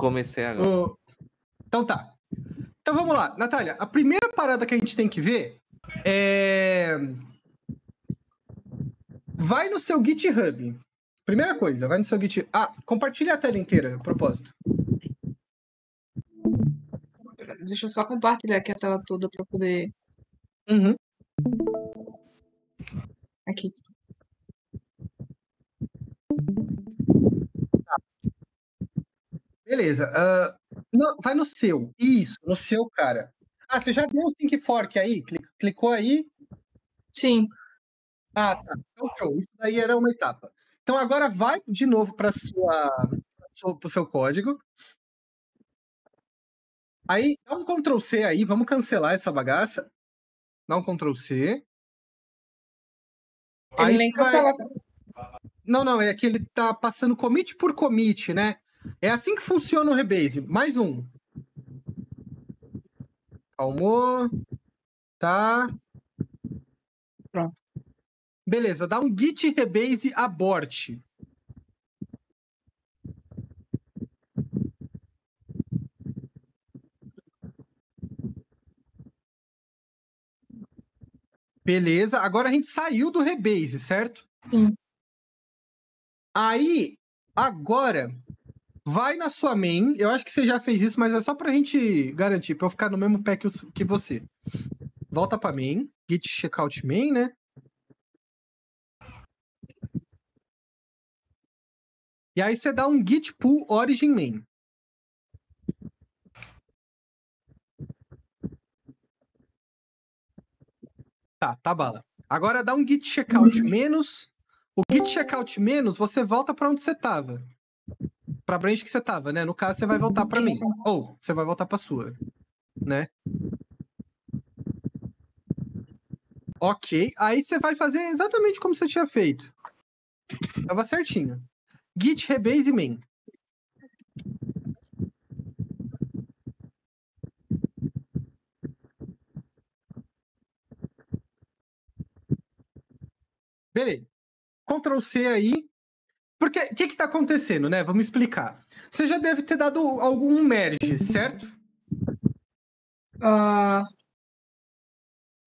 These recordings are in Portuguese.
Comecei agora. então tá. Então vamos lá, Natália. A primeira parada que a gente tem que ver é. Vai no seu GitHub. Primeira coisa, vai no seu GitHub. Ah, compartilha a tela inteira, a propósito. Deixa eu só compartilhar aqui a tela toda para poder. Uhum. Aqui. Beleza. Uh, não, vai no seu. Isso, no seu, cara. Ah, você já deu o sync fork aí? Clicou aí? Sim. Ah, tá. Então, show. Isso daí era uma etapa. Então, agora vai de novo para o seu código. Aí, dá um Ctrl C aí, vamos cancelar essa bagaça. Dá um Ctrl C. Ele aí nem vai... cancela. Não, não, é que ele tá passando commit por commit, né? É assim que funciona o rebase. Mais um. Calmou. Tá. Pronto. Beleza, dá um git rebase abort. Beleza, agora a gente saiu do rebase, certo? Sim. Aí, agora, vai na sua main. Eu acho que você já fez isso, mas é só pra gente garantir, pra eu ficar no mesmo pé que, que você. Volta pra main, git checkout main, né? E aí você dá um git pull origin main. Tá, tá bala. Agora dá um git checkout menos. O git checkout menos, você volta para onde você tava pra branch que você tava, né? No caso, você vai voltar para mim. Ou você vai voltar pra sua, né? Ok. Aí você vai fazer exatamente como você tinha feito. Tava certinho. Git, rebase main. Beleza. Ctrl C aí, porque o que está acontecendo, né? Vamos explicar. Você já deve ter dado algum merge, certo? Uh,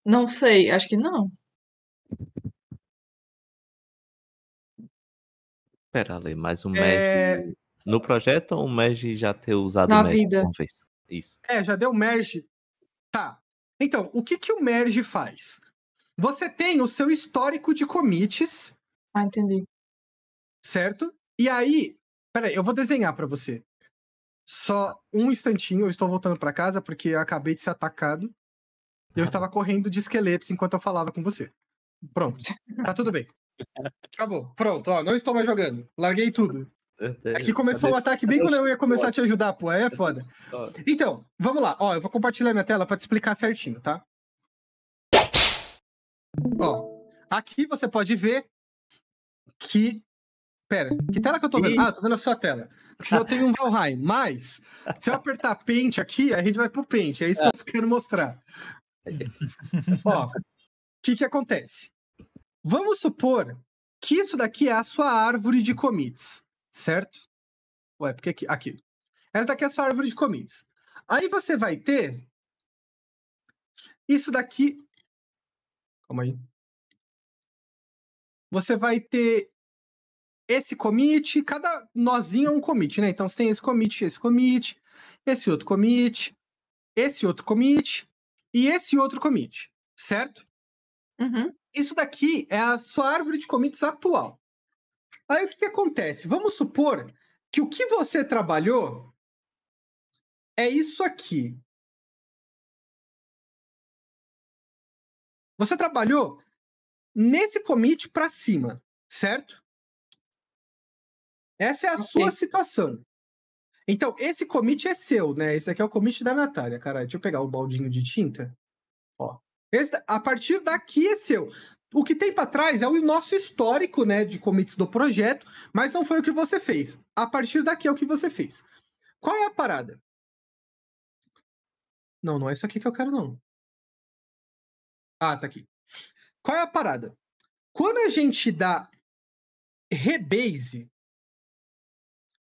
não sei, acho que não. Pera, Ale, mas um é, merge é... no projeto ou o merge já ter usado Na merge vida. uma vez? Isso. É, já deu merge. Tá. Então, o que, que o merge faz? Você tem o seu histórico de commits. Ah, entendi certo? E aí, peraí, eu vou desenhar para você. Só um instantinho, eu estou voltando para casa porque eu acabei de ser atacado. E eu estava correndo de esqueletos enquanto eu falava com você. Pronto. Tá tudo bem. Acabou. Pronto, ó, não estou mais jogando. Larguei tudo. Aqui começou o ataque bem quando eu ia começar a te ajudar, pô. Aí é foda. Então, vamos lá. Ó, eu vou compartilhar minha tela para te explicar certinho, tá? Ó, aqui você pode ver que Pera, que tela que eu tô vendo? Ah, tô vendo a sua tela. Se eu tenho um Valheim, mas se eu apertar Paint aqui, a gente vai pro Paint. É isso que eu é. quero mostrar. Ó, o que que acontece? Vamos supor que isso daqui é a sua árvore de commits, certo? Ué, porque aqui, aqui. Essa daqui é a sua árvore de commits. Aí você vai ter isso daqui. Calma aí. Você vai ter esse commit, cada nozinho é um commit, né? Então você tem esse commit, esse commit, esse outro commit, esse outro commit e esse outro commit, certo? Uhum. Isso daqui é a sua árvore de commits atual. Aí o que, que acontece? Vamos supor que o que você trabalhou é isso aqui. Você trabalhou nesse commit para cima, certo? Essa é a okay. sua situação. Então, esse commit é seu, né? Esse aqui é o commit da Natália. cara. deixa eu pegar um baldinho de tinta. Ó. Esse, a partir daqui é seu. O que tem para trás é o nosso histórico, né, de commits do projeto, mas não foi o que você fez. A partir daqui é o que você fez. Qual é a parada? Não, não é isso aqui que eu quero, não. Ah, tá aqui. Qual é a parada? Quando a gente dá rebase,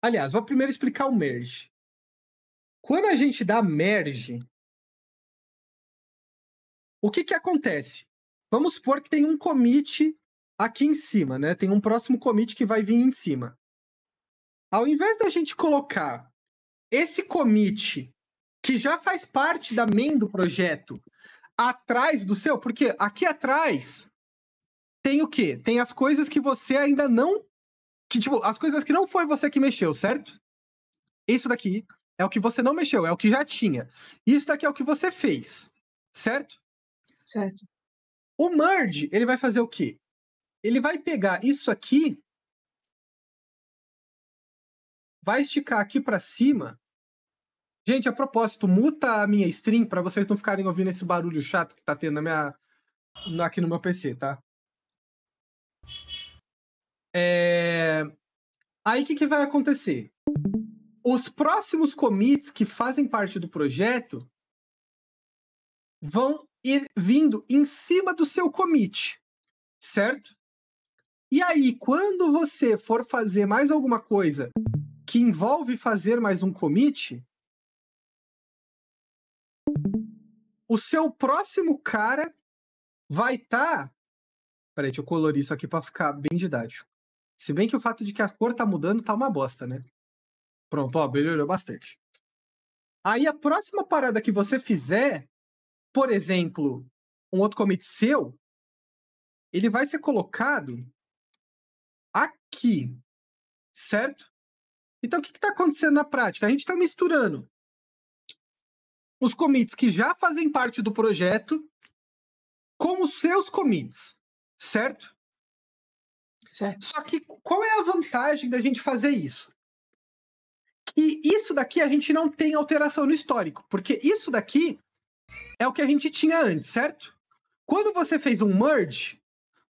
Aliás, vou primeiro explicar o merge. Quando a gente dá merge, o que que acontece? Vamos supor que tem um commit aqui em cima, né? Tem um próximo commit que vai vir em cima. Ao invés da gente colocar esse commit que já faz parte da main do projeto atrás do seu, porque aqui atrás tem o quê? Tem as coisas que você ainda não que, tipo, as coisas que não foi você que mexeu, certo? Isso daqui é o que você não mexeu, é o que já tinha. Isso daqui é o que você fez, certo? Certo. O merge, ele vai fazer o quê? Ele vai pegar isso aqui, vai esticar aqui para cima. Gente, a propósito, muta a minha stream para vocês não ficarem ouvindo esse barulho chato que tá tendo na minha aqui no meu PC, tá? Aí o que, que vai acontecer? Os próximos commits que fazem parte do projeto vão ir vindo em cima do seu commit, certo? E aí, quando você for fazer mais alguma coisa que envolve fazer mais um commit, o seu próximo cara vai estar. Tá... Peraí, deixa eu colorir isso aqui para ficar bem didático. Se bem que o fato de que a cor tá mudando tá uma bosta, né? Pronto, ó, melhorou bastante. Aí a próxima parada que você fizer, por exemplo, um outro commit seu, ele vai ser colocado aqui, certo? Então o que está acontecendo na prática? A gente está misturando os commits que já fazem parte do projeto com os seus commits, certo? Certo. Só que qual é a vantagem da gente fazer isso? Que isso daqui a gente não tem alteração no histórico, porque isso daqui é o que a gente tinha antes, certo? Quando você fez um merge,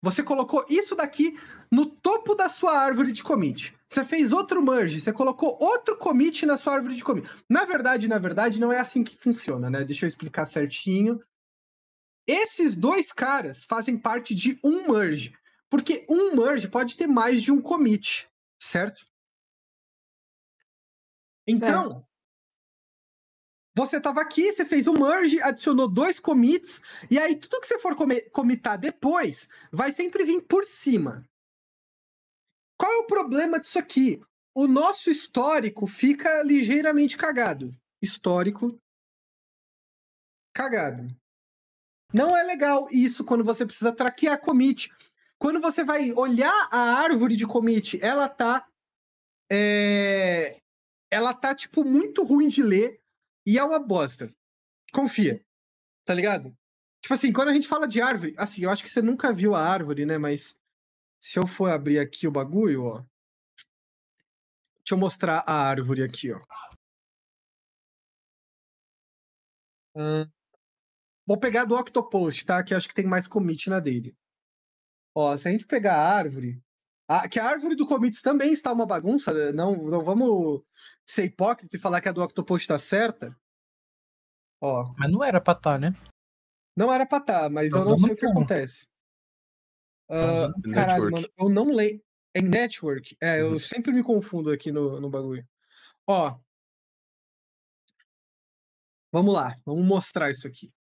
você colocou isso daqui no topo da sua árvore de commit. Você fez outro merge, você colocou outro commit na sua árvore de commit. Na verdade, na verdade, não é assim que funciona, né? Deixa eu explicar certinho. Esses dois caras fazem parte de um merge. Porque um merge pode ter mais de um commit, certo? Então, certo. você estava aqui, você fez um merge, adicionou dois commits, e aí tudo que você for comitar depois vai sempre vir por cima. Qual é o problema disso aqui? O nosso histórico fica ligeiramente cagado. Histórico cagado. Não é legal isso quando você precisa traquear commit, quando você vai olhar a árvore de commit, ela tá. É... Ela tá, tipo, muito ruim de ler e é uma bosta. Confia. Tá ligado? Tipo assim, quando a gente fala de árvore, assim, eu acho que você nunca viu a árvore, né? Mas se eu for abrir aqui o bagulho, ó. Deixa eu mostrar a árvore aqui, ó. Hum. Vou pegar do Octopost, tá? Que acho que tem mais commit na dele. Ó, se a gente pegar a árvore, a, que a árvore do Comits também está uma bagunça, né? não, não vamos ser hipócrita e falar que a do Octopus está certa. Ó. Mas não era pra estar, tá, né? Não era pra estar, tá, mas eu, eu então não sei o que então. acontece. Uh, caralho, network. mano, eu não leio. Em network. É, uhum. eu sempre me confundo aqui no, no bagulho. Ó. Vamos lá, vamos mostrar isso aqui.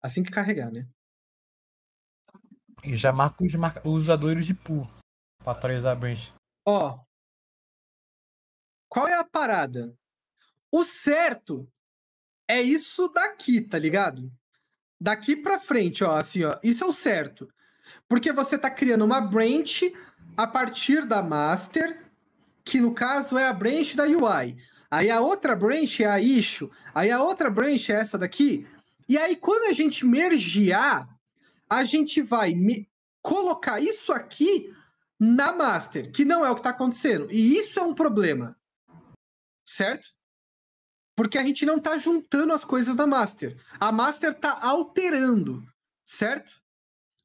Assim que carregar, né? E já marca os, marca os usadores de pool pra atualizar a branch. Ó. qual é a parada? O certo é isso daqui, tá ligado? Daqui pra frente, ó, assim, ó. Isso é o certo. Porque você tá criando uma branch a partir da master, que no caso é a branch da UI. Aí a outra branch é a issue, aí a outra branch é essa daqui. E aí quando a gente mergear, a gente vai me colocar isso aqui na master, que não é o que está acontecendo. E isso é um problema. Certo? Porque a gente não está juntando as coisas na master. A master está alterando, certo?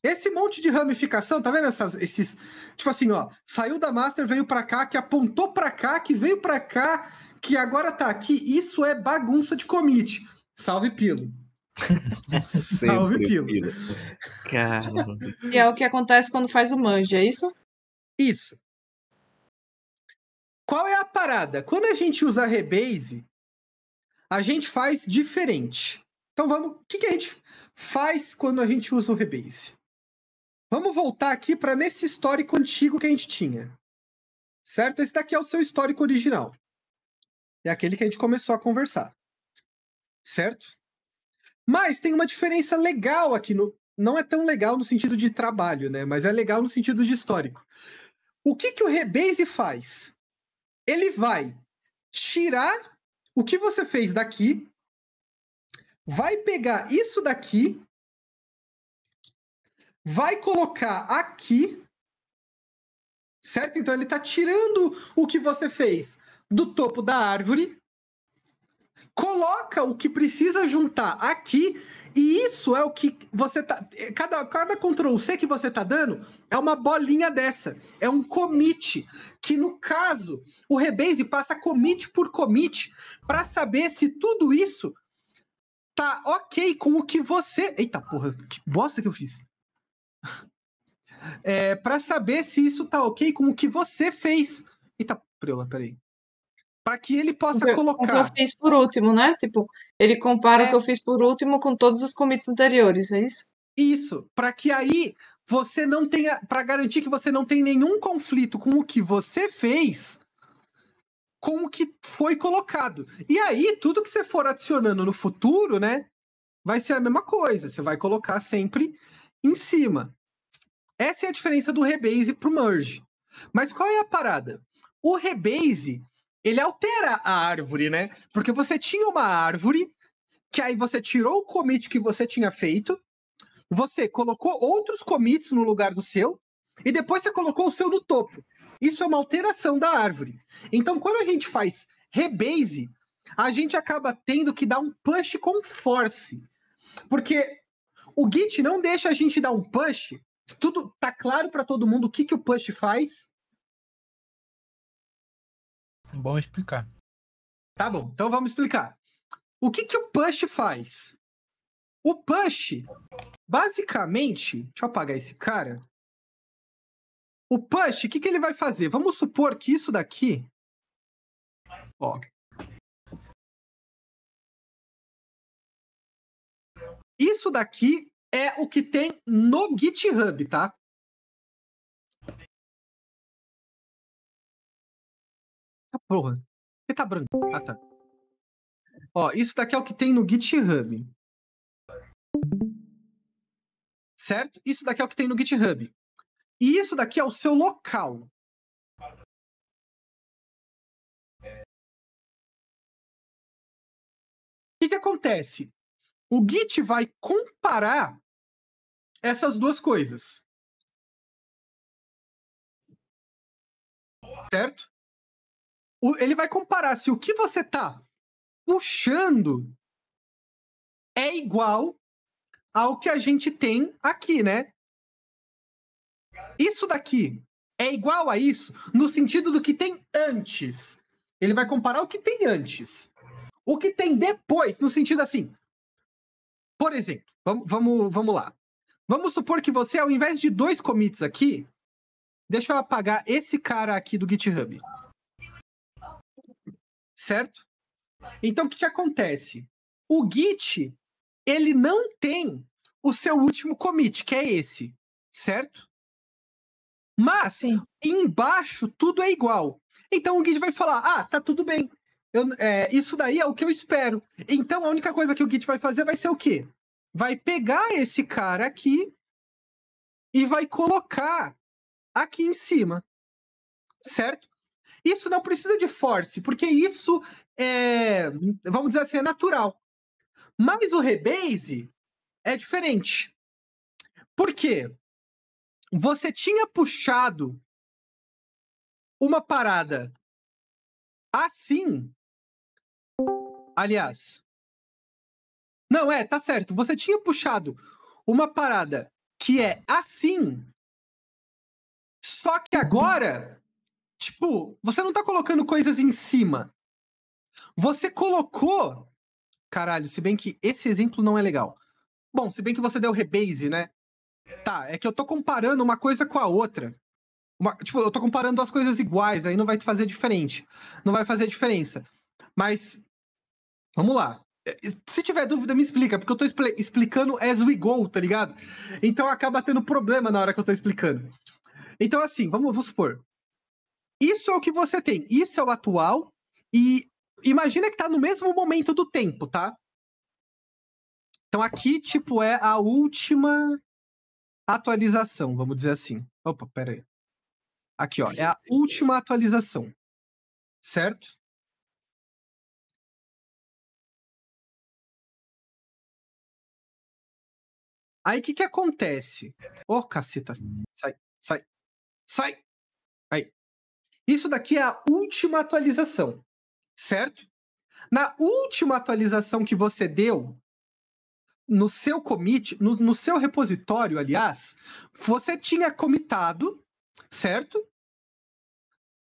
Esse monte de ramificação, tá vendo essas, esses, tipo assim, ó, saiu da master, veio para cá, que apontou para cá, que veio para cá, que agora tá aqui. Isso é bagunça de commit. Salve Pilo. Salve Pilo. Pilo. Cara. E é o que acontece quando faz o manja, é isso? Isso. Qual é a parada? Quando a gente usa rebase, a gente faz diferente. Então vamos. O que, que a gente faz quando a gente usa o rebase? Vamos voltar aqui para nesse histórico antigo que a gente tinha. Certo? Esse daqui é o seu histórico original. É aquele que a gente começou a conversar. Certo? Mas tem uma diferença legal aqui no, não é tão legal no sentido de trabalho, né? Mas é legal no sentido de histórico. O que, que o Rebase faz? Ele vai tirar o que você fez daqui, vai pegar isso daqui, vai colocar aqui, certo? Então ele está tirando o que você fez do topo da árvore, coloca o que precisa juntar aqui e isso é o que você tá. É, cada, cada Ctrl C que você tá dando é uma bolinha dessa. É um commit. Que no caso, o Rebase passa commit por commit para saber se tudo isso tá ok com o que você. Eita porra, que bosta que eu fiz. É, para saber se isso tá ok com o que você fez. Eita, preula, peraí para que ele possa o colocar. O que eu fiz por último, né? Tipo, ele compara é... o que eu fiz por último com todos os commits anteriores, é isso? Isso, para que aí você não tenha, para garantir que você não tem nenhum conflito com o que você fez, com o que foi colocado. E aí tudo que você for adicionando no futuro, né, vai ser a mesma coisa. Você vai colocar sempre em cima. Essa é a diferença do rebase pro merge. Mas qual é a parada? O rebase ele altera a árvore, né? Porque você tinha uma árvore, que aí você tirou o commit que você tinha feito, você colocou outros commits no lugar do seu, e depois você colocou o seu no topo. Isso é uma alteração da árvore. Então, quando a gente faz rebase, a gente acaba tendo que dar um push com force. Porque o Git não deixa a gente dar um push. Tudo tá claro para todo mundo o que, que o push faz. Bom explicar. Tá bom, então vamos explicar. O que, que o push faz? O push, basicamente, deixa eu apagar esse cara. O push, o que, que ele vai fazer? Vamos supor que isso daqui. Ó. Isso daqui é o que tem no GitHub, tá? porra. você que tá branco? Ah, tá. Ó, isso daqui é o que tem no GitHub. Certo? Isso daqui é o que tem no GitHub. E isso daqui é o seu local. O que, que acontece? O Git vai comparar essas duas coisas. Certo? ele vai comparar se o que você tá puxando é igual ao que a gente tem aqui, né? Isso daqui é igual a isso no sentido do que tem antes. Ele vai comparar o que tem antes. O que tem depois, no sentido assim. Por exemplo, vamos, vamos, vamos lá. Vamos supor que você, ao invés de dois commits aqui, deixa eu apagar esse cara aqui do GitHub certo? Então o que, que acontece? O Git ele não tem o seu último commit, que é esse, certo? Mas Sim. embaixo tudo é igual. Então o Git vai falar: ah, tá tudo bem. Eu, é, isso daí é o que eu espero. Então a única coisa que o Git vai fazer vai ser o quê? Vai pegar esse cara aqui e vai colocar aqui em cima. Certo? Isso não precisa de force, porque isso é, vamos dizer assim, é natural. Mas o rebase é diferente. Por quê? Você tinha puxado uma parada assim. Aliás. Não, é, tá certo. Você tinha puxado uma parada que é assim. Só que agora Tipo, você não tá colocando coisas em cima. Você colocou. Caralho, se bem que esse exemplo não é legal. Bom, se bem que você deu rebase, né? Tá, é que eu tô comparando uma coisa com a outra. Uma, tipo, eu tô comparando duas coisas iguais, aí não vai fazer diferente. Não vai fazer diferença. Mas. Vamos lá. É, se tiver dúvida, me explica, porque eu tô expl explicando as we go, tá ligado? Então acaba tendo problema na hora que eu tô explicando. Então, assim, vamos, vamos supor. Isso é o que você tem, isso é o atual, e imagina que tá no mesmo momento do tempo, tá? Então aqui, tipo, é a última atualização, vamos dizer assim. Opa, pera aí. Aqui, ó, é a última atualização. Certo? Aí o que que acontece? Ô, oh, caceta. Sai, sai, sai! Aí. Isso daqui é a última atualização, certo? Na última atualização que você deu, no seu commit, no, no seu repositório, aliás, você tinha comitado, certo?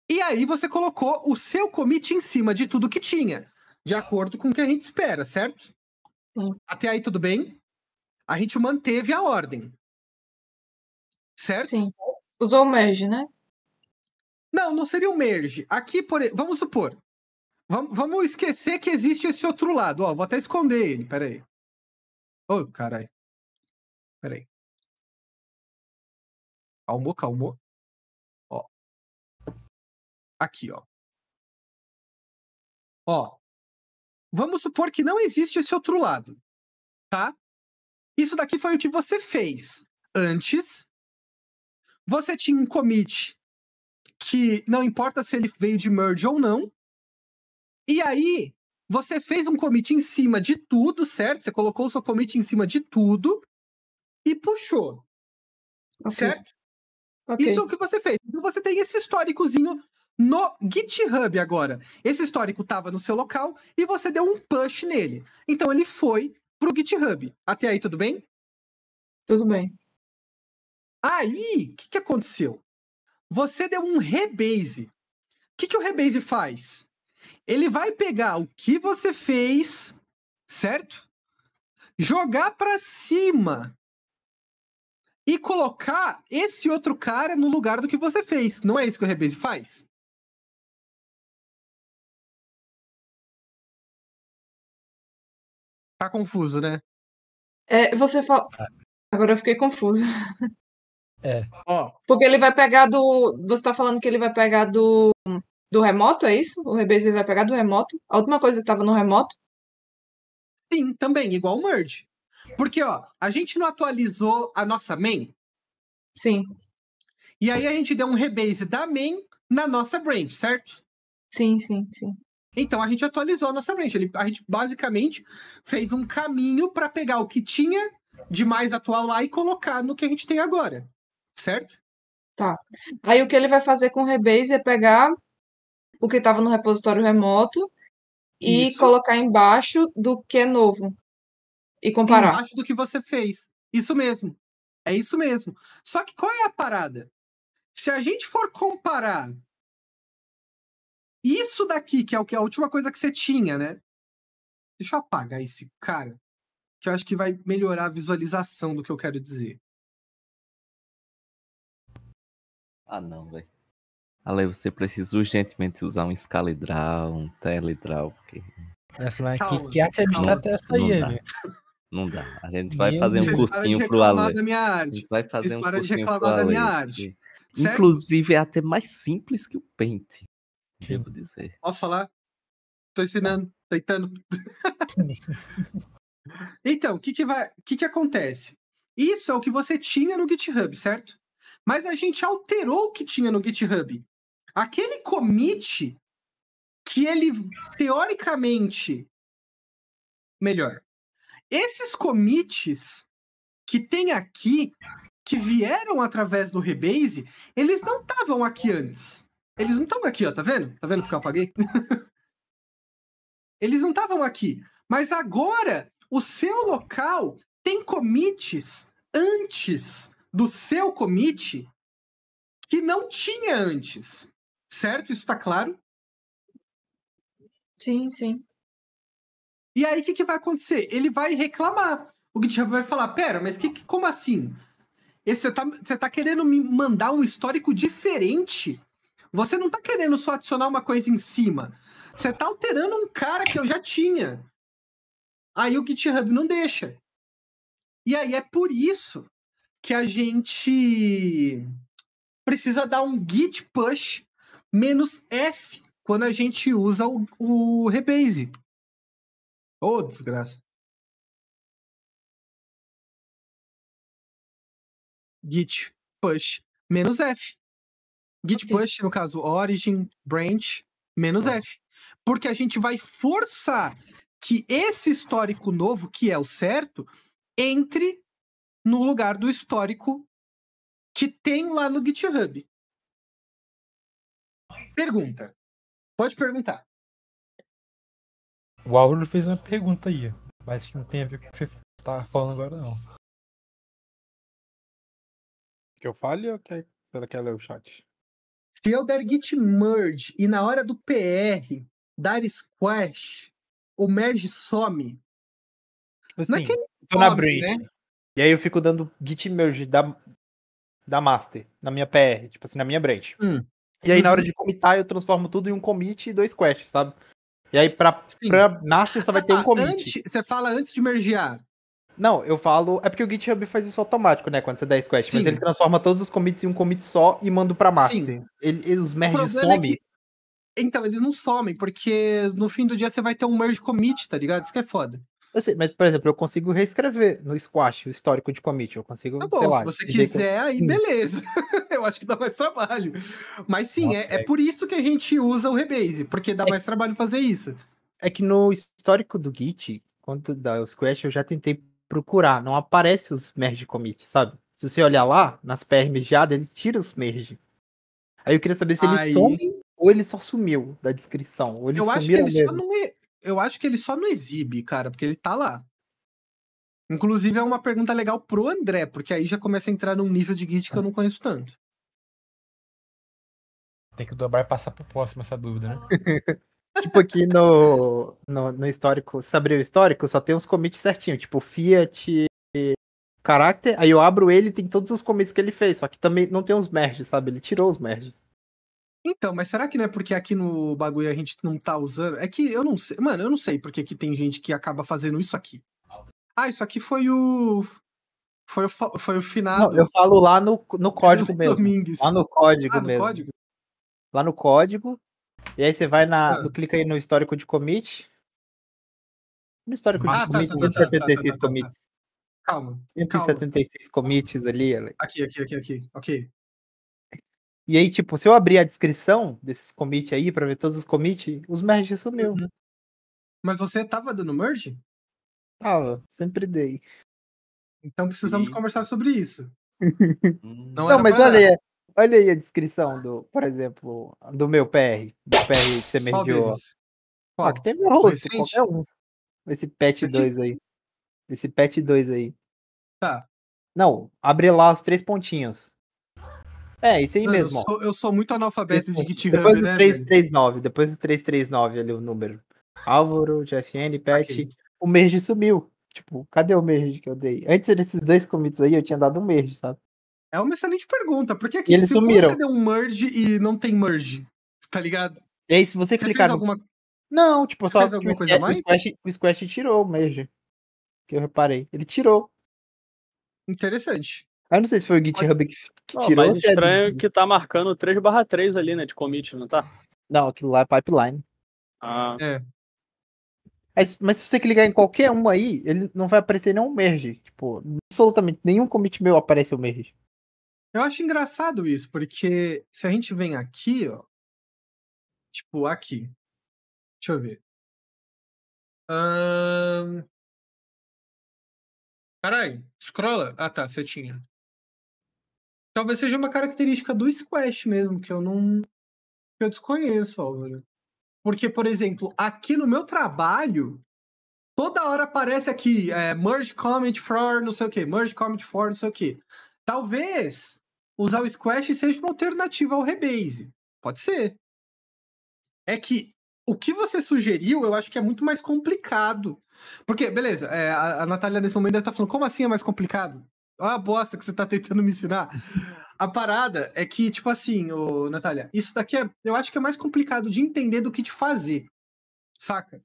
E aí você colocou o seu commit em cima de tudo que tinha, de acordo com o que a gente espera, certo? Sim. Até aí tudo bem? A gente manteve a ordem. Certo? Sim. Usou o merge, né? Não, não seria um merge. Aqui, por... vamos supor. Vamos, vamos esquecer que existe esse outro lado. Ó, vou até esconder ele, peraí. Ô, oh, caralho. Peraí. Calmou, calmou. Ó. Aqui, ó. Ó. Vamos supor que não existe esse outro lado, tá? Isso daqui foi o que você fez antes. Você tinha um commit que não importa se ele veio de merge ou não. E aí, você fez um commit em cima de tudo, certo? Você colocou o seu commit em cima de tudo e puxou. Okay. Certo? Okay. Isso é o que você fez. Então você tem esse históricozinho no GitHub agora. Esse histórico estava no seu local e você deu um push nele. Então ele foi pro GitHub. Até aí, tudo bem? Tudo bem. Aí, o que, que aconteceu? Você deu um rebase. O que, que o rebase faz? Ele vai pegar o que você fez, certo? Jogar para cima e colocar esse outro cara no lugar do que você fez. Não é isso que o rebase faz? Tá confuso, né? É, você fala. Ah. Agora eu fiquei confusa. É. Ó. Porque ele vai pegar do. Você tá falando que ele vai pegar do. Do remoto, é isso? O Rebase ele vai pegar do remoto? A última coisa que tava no remoto? Sim, também, igual o Merge. Porque, ó, a gente não atualizou a nossa main. Sim. E aí a gente deu um rebase da main na nossa branch, certo? Sim, sim, sim. Então a gente atualizou a nossa branch. Ele, a gente basicamente fez um caminho para pegar o que tinha de mais atual lá e colocar no que a gente tem agora certo? Tá. Aí o que ele vai fazer com o Rebase é pegar o que estava no repositório remoto e Isso. colocar embaixo do que é novo e comparar. Embaixo do que você fez. Isso mesmo. É isso mesmo. Só que qual é a parada? Se a gente for comparar isso daqui, que é o que a última coisa que você tinha, né? Deixa eu apagar esse cara, que eu acho que vai melhorar a visualização do que eu quero dizer. Ah, não, velho. Ale, você precisa urgentemente usar um escalidral, um teledral, porque... essa mas que, que arte abstrata é essa aí, né? Não dá. A gente vai Meu fazer um cursinho pro Ale. Da minha arte. A gente vai fazer vocês um cursinho de reclamar da minha arte. Inclusive, é até mais simples que o Paint. Devo dizer. Posso falar? Tô ensinando, Deitando. então, o que que vai... O que que acontece? Isso é o que você tinha no GitHub, certo? mas a gente alterou o que tinha no GitHub. Aquele commit que ele teoricamente melhor. Esses commits que tem aqui que vieram através do Rebase, eles não estavam aqui antes. Eles não estão aqui, ó, tá vendo? Tá vendo porque eu apaguei? eles não estavam aqui. Mas agora, o seu local tem commits antes do seu commit que não tinha antes. Certo? Isso está claro? Sim, sim. E aí, o que, que vai acontecer? Ele vai reclamar. O GitHub vai falar: pera, mas que, que como assim? Você está você tá querendo me mandar um histórico diferente? Você não está querendo só adicionar uma coisa em cima. Você está alterando um cara que eu já tinha. Aí o GitHub não deixa. E aí é por isso que a gente precisa dar um git push menos F quando a gente usa o, o rebase. Ô, oh, desgraça. Git push menos F. Git okay. push, no caso, origin, branch, menos ah. F. Porque a gente vai forçar que esse histórico novo, que é o certo, entre no lugar do histórico que tem lá no GitHub. Pergunta. Pode perguntar. O Álvaro fez uma pergunta aí, mas que não tem a ver com o que você tá falando agora, não. Que eu fale ou que... será que ela é o chat? Se eu der git merge e na hora do PR dar squash, o merge some. Assim, naquele é tô some, na break. Né? E aí eu fico dando git merge da, da master na minha PR, tipo assim, na minha branch. Hum. E aí na hora uhum. de commitar eu transformo tudo em um commit e dois quests, sabe? E aí pra, pra master só vai ter um commit. Antes, você fala antes de mergear. Não, eu falo. É porque o GitHub faz isso automático, né? Quando você dá squash. Mas ele transforma todos os commits em um commit só e manda pra master. Sim. Ele, ele os merges somem. É que... Então, eles não somem, porque no fim do dia você vai ter um merge commit, tá ligado? Isso que é foda. Eu assim, sei, mas, por exemplo, eu consigo reescrever no squash o histórico de commit. Eu consigo. Tá bom, sei lá, se você quiser, aí beleza. eu acho que dá mais trabalho. Mas sim, Nossa, é, é, é, por isso que a gente usa o Rebase, porque dá é... mais trabalho fazer isso. É que no histórico do Git, quando dá o squash, eu já tentei procurar. Não aparece os merge commit, sabe? Se você olhar lá, nas PRMs já, ele tira os merge. Aí eu queria saber se ele aí... some ou ele só sumiu da descrição. eu acho que ele mesmo. só não. É eu acho que ele só não exibe, cara, porque ele tá lá. Inclusive, é uma pergunta legal pro André, porque aí já começa a entrar num nível de Git que eu não conheço tanto. Tem que dobrar e passar pro próximo essa dúvida, né? tipo, aqui no, no, no histórico, se abrir o histórico, só tem os commits certinho, tipo Fiat, Character, aí eu abro ele e tem todos os commits que ele fez, só que também não tem os merges, sabe? Ele tirou os merges. Então, mas será que não é porque aqui no bagulho a gente não tá usando? É que eu não sei. Mano, eu não sei porque que tem gente que acaba fazendo isso aqui. Ah, isso aqui foi o. Foi o, foi o final. eu falo lá no, no código mesmo. Domingues. Lá no código ah, no mesmo. Código? Lá no código. E aí você vai na. Ah. Clica aí no histórico de commit. No histórico ah, de tá, commit, tá, 176 tá, tá, commits. Calma. 176 calma. commits ali, Ale. Aqui, aqui, aqui, aqui. Ok. E aí, tipo, se eu abrir a descrição desses commits aí, pra ver todos os commits, os merge sumiu. Uhum. Mas você tava dando merge? Tava, sempre dei. Então precisamos Sim. conversar sobre isso. Hum. Não, Não mas olha aí, olha aí a descrição do, por exemplo, do meu PR, do PR que você mergeou. Ah, que tem meu esse um. Esse patch 2 aí. Esse patch 2 aí. Tá. Não, abre lá os três pontinhos. É, isso aí mesmo. Eu sou, eu sou, muito analfabeto de de GitHub. Depois do 339, né, depois do 339 ali o número. Álvaro, GFN, Pet. Okay. O merge sumiu. Tipo, cadê o merge que eu dei? Antes desses dois commits aí, eu tinha dado um merge, sabe? É uma excelente pergunta. que aqui, eles se sumiram. você deu um merge e não tem merge, tá ligado? E aí, se você, você clicar. Alguma... Não, tipo, você só. Fez alguma coisa mais? O Squash, o Squash tirou o merge. Que eu reparei. Ele tirou. Interessante. Ah, não sei se foi o GitHub que, que oh, tirou. Mas é estranho é... que tá marcando 3/3 ali, né, de commit, não tá? Não, aquilo lá é pipeline. Ah. É. Mas, mas se você clicar em qualquer um aí, ele não vai aparecer nenhum merge. Tipo, absolutamente nenhum commit meu aparece o merge. Eu acho engraçado isso, porque se a gente vem aqui, ó. Tipo, aqui. Deixa eu ver. Um... Carai, scrolla. Ah tá, você tinha. Talvez seja uma característica do Squash mesmo, que eu não. que eu desconheço, Álvaro. Porque, por exemplo, aqui no meu trabalho, toda hora aparece aqui, é, merge comment for não sei o que, merge comment for não sei o que. Talvez usar o Squash seja uma alternativa ao Rebase. Pode ser. É que o que você sugeriu, eu acho que é muito mais complicado. Porque, beleza, é, a, a Natália nesse momento deve estar tá falando, como assim é mais complicado? Olha é a bosta que você tá tentando me ensinar. A parada é que, tipo assim, ô, Natália, isso daqui é, eu acho que é mais complicado de entender do que de fazer. Saca?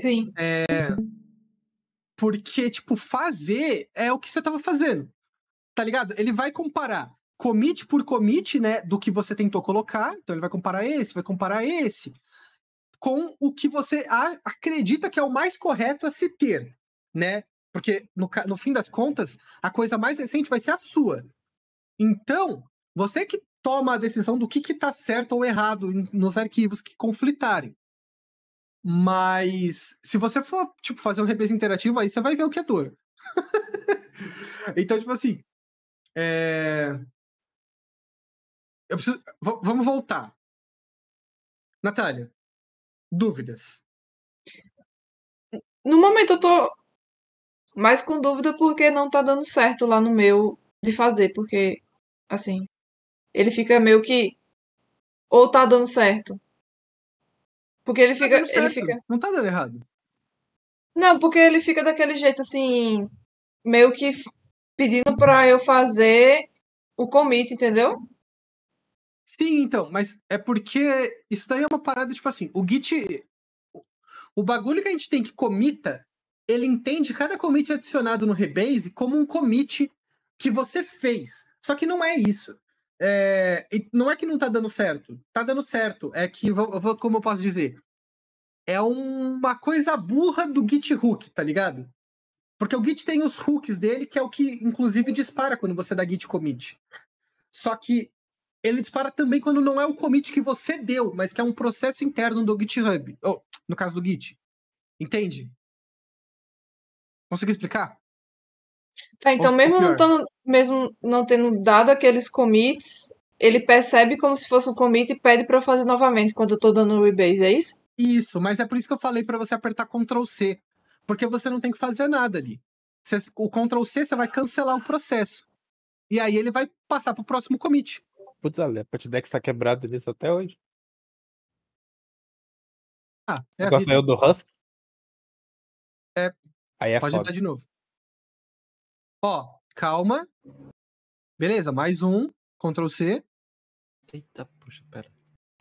Sim. É... Porque, tipo, fazer é o que você tava fazendo. Tá ligado? Ele vai comparar commit por commit, né, do que você tentou colocar. Então ele vai comparar esse, vai comparar esse com o que você acredita que é o mais correto a se ter, né? Porque, no, no fim das contas, a coisa mais recente vai ser a sua. Então, você que toma a decisão do que está certo ou errado nos arquivos que conflitarem. Mas se você for, tipo, fazer um rebase interativo, aí você vai ver o que é dor. então, tipo assim. É... Eu preciso... vamos voltar. Natália, dúvidas. No momento eu tô mas com dúvida porque não tá dando certo lá no meu de fazer, porque, assim, ele fica meio que. Ou tá dando certo. Porque ele tá fica. Tá ele fica... Não tá dando errado. Não, porque ele fica daquele jeito assim. Meio que pedindo pra eu fazer o commit, entendeu? Sim, então, mas é porque isso daí é uma parada, tipo assim, o Git. O bagulho que a gente tem que comita ele entende cada commit adicionado no Rebase como um commit que você fez. Só que não é isso. É, não é que não tá dando certo. Tá dando certo. É que, como eu posso dizer? É uma coisa burra do Git hook, tá ligado? Porque o Git tem os hooks dele, que é o que, inclusive, dispara quando você dá Git commit. Só que ele dispara também quando não é o commit que você deu, mas que é um processo interno do GitHub. Ou, no caso do Git. Entende? Consegui explicar? Tá, então mesmo não, mesmo não tendo dado aqueles commits, ele percebe como se fosse um commit e pede para eu fazer novamente quando eu tô dando o rebase, é isso? Isso, mas é por isso que eu falei para você apertar Ctrl C, porque você não tem que fazer nada ali. Você, o Ctrl C você vai cancelar o processo. E aí ele vai passar pro próximo commit. Putz, a Leopard Deck tá quebrado nisso até hoje. Ah, é Agora saiu do Husk. Aí é Pode foda. de novo. Ó, calma. Beleza, mais um. Ctrl C. Eita, puxa, pera.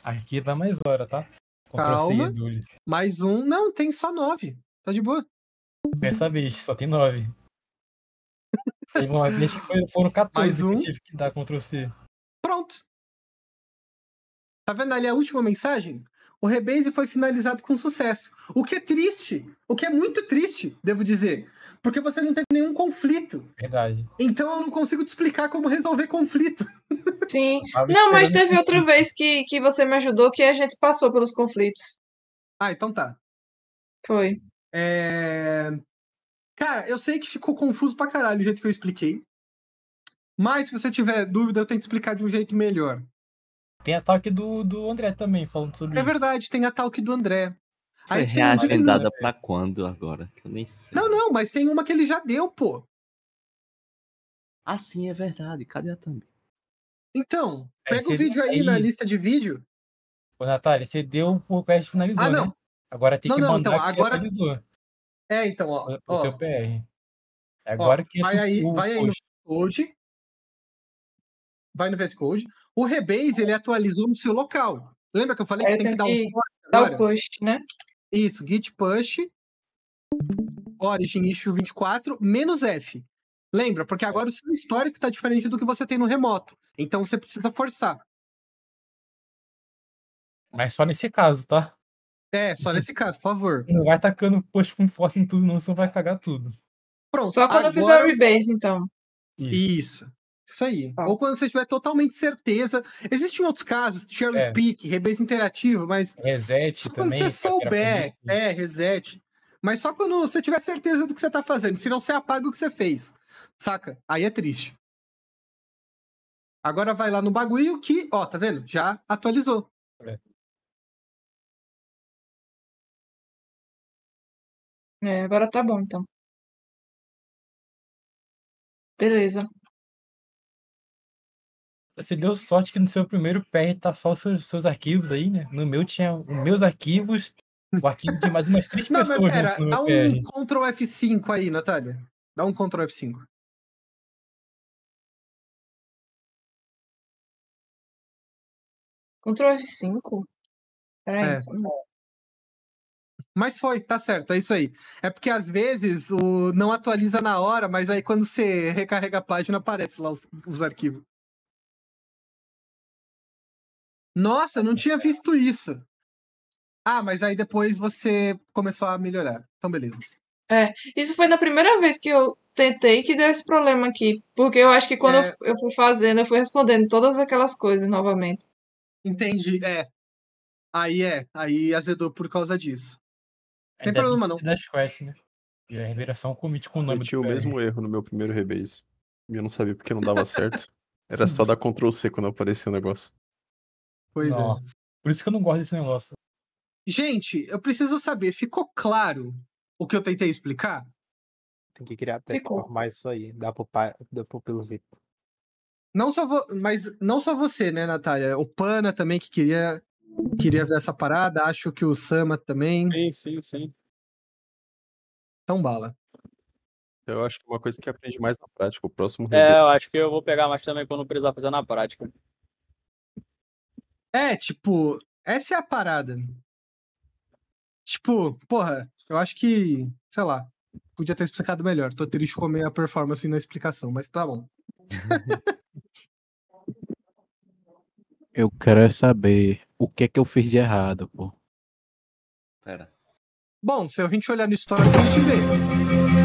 Aqui dá tá mais hora, tá? calma. mais um. Não, tem só nove. Tá de boa. Dessa vez, só tem nove. Teve uma vez que foram 14 mais um. que tive que dar Ctrl C. Pronto. Tá vendo ali a última mensagem? o Rebase foi finalizado com sucesso. O que é triste, o que é muito triste, devo dizer, porque você não teve nenhum conflito. Verdade. Então eu não consigo te explicar como resolver conflito. Sim. Não, mas teve outra vez que, que você me ajudou que a gente passou pelos conflitos. Ah, então tá. Foi. É... Cara, eu sei que ficou confuso pra caralho o jeito que eu expliquei. Mas se você tiver dúvida, eu tento explicar de um jeito melhor. Tem a talk do, do André também, falando sobre é isso. É verdade, tem a talk do André. Aí é reagendada pra quando agora? Que eu nem sei. Não, não, mas tem uma que ele já deu, pô. Ah, sim, é verdade. Cadê a thumb? Então, é, pega o vídeo aí, aí, na lista de vídeo. Ô, Natália, você deu o request finalizou, Ah, né? não. Né? Agora tem não, que não, mandar então, que agora... finalizou. É, então, ó. O, ó, é o teu PR. Agora ó, que... Vai aí, vai aí no code vai no VS Code. O Rebase, ele é. atualizou no seu local. Lembra que eu falei que eu tem que dar um push? Dar o push, né? Isso, git push, origin issue 24, menos F. Lembra? Porque agora o seu histórico está diferente do que você tem no remoto. Então você precisa forçar. Mas só nesse caso, tá? É, só uhum. nesse caso, por favor. Não vai tacando push com força em tudo, não, senão vai cagar tudo. Pronto. Só quando agora... eu fizer o rebase, então. Isso. Isso. Isso aí. Ah. Ou quando você tiver totalmente certeza. Existem outros casos, cherry é. pick, rebase interativo, mas. Reset. Só quando também, você souber, é, reset. Mas só quando você tiver certeza do que você tá fazendo, senão você apaga o que você fez. Saca? Aí é triste. Agora vai lá no bagulho que, ó, tá vendo? Já atualizou. É, agora tá bom então. Beleza. Você deu sorte que no seu primeiro PR tá só os seus, seus arquivos aí, né? No meu tinha os meus arquivos, o arquivo de mais umas três não, pessoas. Mas pera, no dá um Ctrl F5 aí, Natália. Dá um Ctrl F5. Ctrl F5? Peraí, é. Mas foi, tá certo, é isso aí. É porque às vezes o não atualiza na hora, mas aí quando você recarrega a página aparece lá os, os arquivos. Nossa, não tinha visto isso. Ah, mas aí depois você começou a melhorar. Então, beleza. É, isso foi na primeira vez que eu tentei que deu esse problema aqui. Porque eu acho que quando é... eu fui fazendo, eu fui respondendo todas aquelas coisas novamente. Entendi, é. Aí é, aí azedou por causa disso. É, Tem problema não. Das quest, né? E a é reviração commit com o nome Eu tinha o mesmo erro no meu primeiro rebase. E eu não sabia porque não dava certo. Era só dar Ctrl C quando aparecia o negócio. Pois é. Nossa. é. Por isso que eu não gosto desse negócio. Gente, eu preciso saber, ficou claro o que eu tentei explicar? Tem que criar teste pra isso aí. Dá pro, pai, dá pro pelo Vitor. Não só vo... Mas não só você, né, Natália? O Pana também que queria, queria ver essa parada. Acho que o Sama também. Sim, sim, sim. Então bala. Eu acho que é uma coisa que aprende mais na prática. O próximo. É, eu acho que eu vou pegar mais também quando precisar fazer na prática. É, tipo, essa é a parada. Tipo, porra, eu acho que, sei lá, podia ter explicado melhor. Tô triste com a minha performance na explicação, mas tá bom. eu quero é saber o que é que eu fiz de errado, pô. Pera. Bom, se a gente olhar no histórico, a gente vê.